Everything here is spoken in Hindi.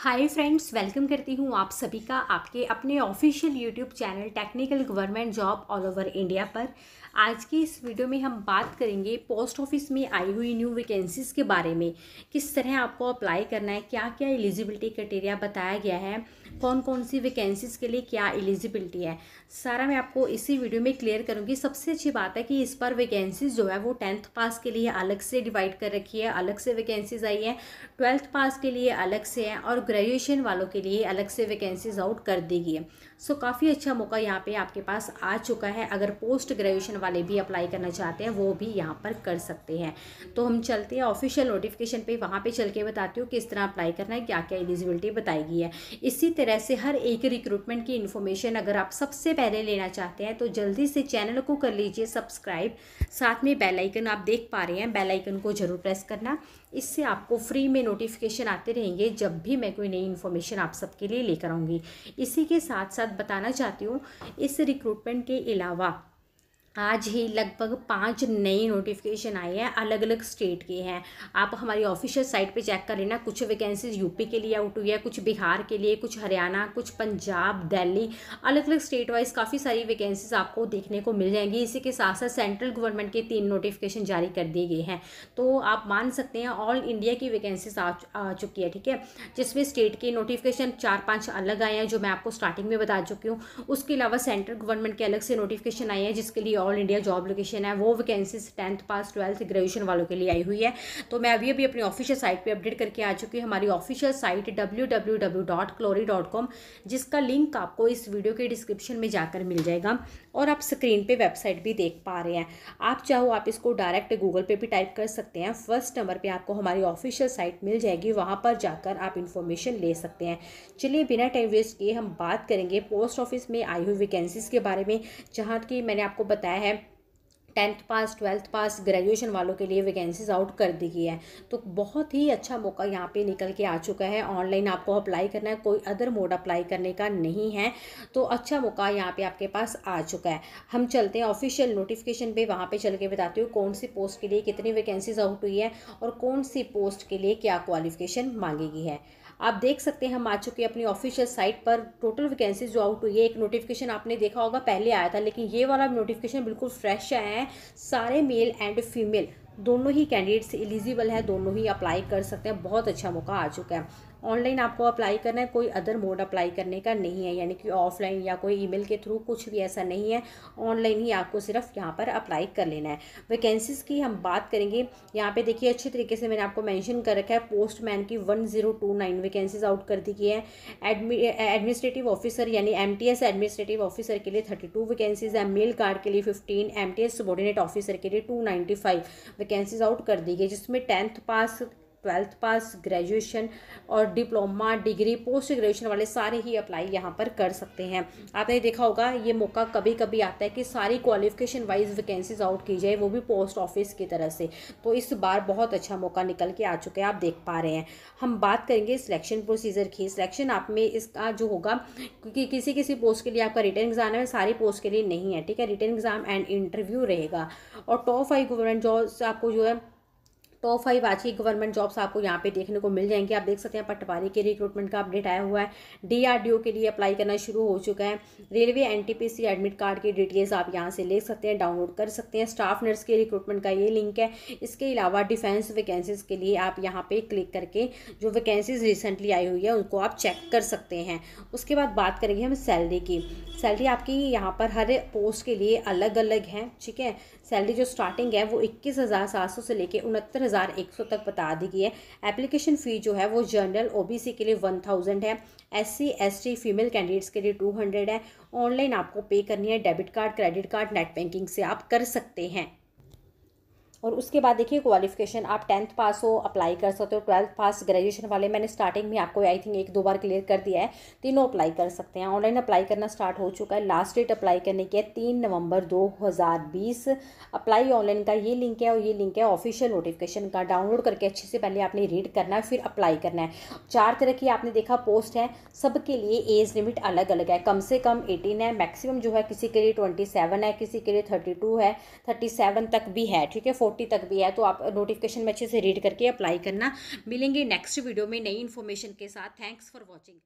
हाय फ्रेंड्स वेलकम करती हूँ आप सभी का आपके अपने official YouTube channel technical government job all over India पर आज की इस वीडियो में हम बात करेंगे पोस्ट ऑफिस में आई हुई न्यू वैकेंसीज़ के बारे में किस तरह आपको अप्लाई करना है क्या क्या एलिजिबिलिटी क्राइटेरिया बताया गया है कौन कौन सी वैकेंसीज़ के लिए क्या एलिजिबिलिटी है सारा मैं आपको इसी वीडियो में क्लियर करूँगी सबसे अच्छी बात है कि इस पर वैकेंसीज जो है वो टेंथ पास के लिए अलग से डिवाइड कर रखी है अलग से वैकेंसीज आई है ट्वेल्थ पास के लिए अलग से है और ग्रेजुएशन वालों के लिए अलग से वैकेंसीज आउट कर दी गई है सो काफ़ी अच्छा मौका यहाँ पर आपके पास आ चुका है अगर पोस्ट ग्रेजुएशन वाले भी अप्लाई करना चाहते हैं वो भी यहाँ पर कर सकते हैं तो हम चलते हैं ऑफिशियल नोटिफिकेशन पे वहाँ पे चल के बताती हूँ किस तरह अप्लाई करना है क्या क्या एलिजिबिलिटी बताई गई है इसी तरह से हर एक रिक्रूटमेंट की इन्फॉर्मेशन अगर आप सबसे पहले लेना चाहते हैं तो जल्दी से चैनल को कर लीजिए सब्सक्राइब साथ में बेलाइकन आप देख पा रहे हैं बेलाइकन को ज़रूर प्रेस करना इससे आपको फ्री में नोटिफिकेशन आते रहेंगे जब भी मैं कोई नई इन्फॉर्मेशन आप सबके लिए लेकर आऊँगी इसी के साथ साथ बताना चाहती हूँ इस रिक्रूटमेंट के अलावा आज ही लगभग पाँच नई नोटिफिकेशन आई है अलग अलग स्टेट की हैं आप हमारी ऑफिशियल साइट पे चेक कर लेना कुछ वैकेंसीज यूपी के लिए आउट हुई है कुछ बिहार के लिए कुछ हरियाणा कुछ पंजाब दिल्ली अलग अलग स्टेट वाइज काफ़ी सारी वैकेंसीज आपको देखने को मिल जाएंगी इसी के साथ साथ सेंट्रल गवर्नमेंट के तीन नोटिफिकेशन जारी कर दिए गए हैं तो आप मान सकते हैं ऑल इंडिया की वैकेंसीज आ, आ चुकी है ठीक है जिसमें स्टेट के नोटिफिकेशन चार पाँच अलग आए हैं जो मैं आपको स्टार्टिंग में बता चुकी हूँ उसके अलावा सेंट्रल गवर्नमेंट के अलग से नोटिफिकेशन आई है जिसके लिए ऑल इंडिया जॉब लोकेशन है वो vacancies tenth pass twelfth graduation वालों के लिए आई हुई है तो मैं अभी अभी अपनी ऑफिशियल साइट पर अपडेट करके आ चुकी हूँ हमारी ऑफिशियल साइट डब्ल्यू जिसका लिंक आपको इस वीडियो के डिस्क्रिप्शन में जाकर मिल जाएगा और आप स्क्रीन पर वेबसाइट भी देख पा रहे हैं आप चाहो आप इसको डायरेक्ट गूगल पे भी टाइप कर सकते हैं फर्स्ट नंबर पर आपको हमारी ऑफिशियल साइट मिल जाएगी वहाँ पर जाकर आप इन्फॉर्मेशन ले सकते हैं चलिए बिना टाइम वेस्ट किए हम बात करेंगे पोस्ट ऑफिस में आई हुई वैकेंसीज़ के बारे में जहाँ की मैंने आपको बताया आया है tenth pass twelfth pass graduation वालों के लिए वैकेंसीज आउट कर दी गई है तो बहुत ही अच्छा मौका यहाँ पे निकल के आ चुका है ऑनलाइन आपको अप्लाई करना है कोई अदर मोड अप्लाई करने का नहीं है तो अच्छा मौका यहाँ पे आपके पास आ चुका है हम चलते हैं ऑफिशियल नोटिफिकेशन पे वहाँ पे चल के बताती हूँ कौन सी पोस्ट के लिए कितनी वैकेंसीज आउट हुई है और कौन सी पोस्ट के लिए क्या क्वालिफिकेशन मांगेगी है आप देख सकते हैं हम आ चुके हैं अपनी ऑफिशियल साइट पर टोटल वैकेंसीज जो आउट हुई है एक नोटिफिकेशन आपने देखा होगा पहले आया था लेकिन ये वाला नोटिफिकेशन बिल्कुल फ्रेश आया है सारे मेल एंड फीमेल दोनों ही कैंडिडेट्स एलिजिबल है दोनों ही अप्लाई कर सकते हैं बहुत अच्छा मौका आ चुका है ऑनलाइन आपको अप्लाई करना है कोई अदर मोड अप्लाई करने का नहीं है यानी कि ऑफलाइन या कोई ईमेल के थ्रू कुछ भी ऐसा नहीं है ऑनलाइन ही आपको सिर्फ यहाँ पर अप्लाई कर लेना है वैकेंसीज़ की हम बात करेंगे यहाँ पे देखिए अच्छे तरीके से मैंने आपको मेंशन कर रखा है पोस्टमैन की one zero two nine vacancies out कर दी गई है एडमिनिस्ट्रेटिव ऑफिसर यानी M T S administrative officer के लिए थर्टी टू वैकेंसीज है मेल कार्ड के लिए fifteen M T S subordinate officer के लिए two ninety five vacancies out कर दी गई जिसमें tenth pass twelfth pass graduation और डिप्लोमा डिग्री पोस्ट ग्रेजुएशन वाले सारे ही अप्लाई यहाँ पर कर सकते हैं आपने देखा होगा ये मौका कभी कभी आता है कि सारी क्वालिफिकेशन वाइज वैकेंसीज आउट की जाए वो भी पोस्ट ऑफिस की तरफ से तो इस बार बहुत अच्छा मौका निकल के आ चुके हैं आप देख पा रहे हैं हम बात करेंगे सिलेक्शन प्रोसीजर की सिलेक्शन आप में इसका जो होगा क्योंकि किसी किसी पोस्ट के लिए आपका रिटर्न एग्जाम है सारी पोस्ट के लिए नहीं है ठीक है रिटर्न एग्जाम एंड इंटरव्यू रहेगा और टॉप फाइव गवर्नमेंट जॉब्स आपको जो है टॉप तो फाइव आज की गवर्नमेंट जॉब्स आपको यहाँ पे देखने को मिल जाएंगे आप देख सकते हैं पटवारी के रिक्रूटमेंट का अपडेट आया हुआ है डीआरडीओ के लिए अप्लाई करना शुरू हो चुका है रेलवे एनटीपीसी एडमिट कार्ड की डिटेल्स आप यहाँ से ले सकते हैं डाउनलोड कर सकते हैं स्टाफ नर्स के रिक्रूटमेंट का ये लिंक है इसके अलावा डिफेंस वैकेंसीज के लिए आप यहाँ पर क्लिक करके जो वैकेंसीज रिसेंटली आई हुई है उनको आप चेक कर सकते हैं उसके बाद बात करेंगे हम सैलरी की सैलरी आपकी यहाँ पर हर पोस्ट के लिए अलग अलग है ठीक है सैलरी जो स्टार्टिंग है वो इक्कीस हज़ार सात सौ से लेकर उनहत्तर हज़ार एक सौ तक बता दी गई है एप्लीकेशन फ़ी जो है वो जनरल ओबीसी के लिए वन थाउजेंड है S C S T female candidates के लिए टू हंड्रेड है ऑनलाइन आपको पे करनी है debit card credit card net banking से आप कर सकते हैं और उसके बाद देखिए क्वालिफिकेशन आप टेंथ पास हो अप्लाई कर सकते हो ट्वेल्थ पास ग्रेजुएशन वाले मैंने स्टार्टिंग में आपको आई थिंक एक दो बार क्लियर कर दिया है तीनों अप्लाई कर सकते हैं ऑनलाइन अप्लाई करना स्टार्ट हो चुका है लास्ट डेट अप्लाई करने की है तीन नवंबर दो हज़ार बीस अप्लाई ऑनलाइन का ये लिंक है और ये लिंक है ऑफिशियल नोटिफिकेशन का डाउनलोड करके अच्छे से पहले आपने रीड करना है फिर अप्लाई करना है चार तरह की आपने देखा पोस्ट है सबके लिए एज लिमिट अलग अलग है कम से कम एटीन है मैक्सिमम जो है किसी के लिए ट्वेंटी सेवन है किसी के लिए थर्टी टू है थर्टी सेवन तक भी है ठीक है फोर्टी तक भी है तो आप नोटिफिकेशन में अच्छे से रीड करके अप्लाई करना मिलेंगे नेक्स्ट वीडियो में नई इन्फॉर्मेशन के साथ थैंक्स फॉर वॉचिंग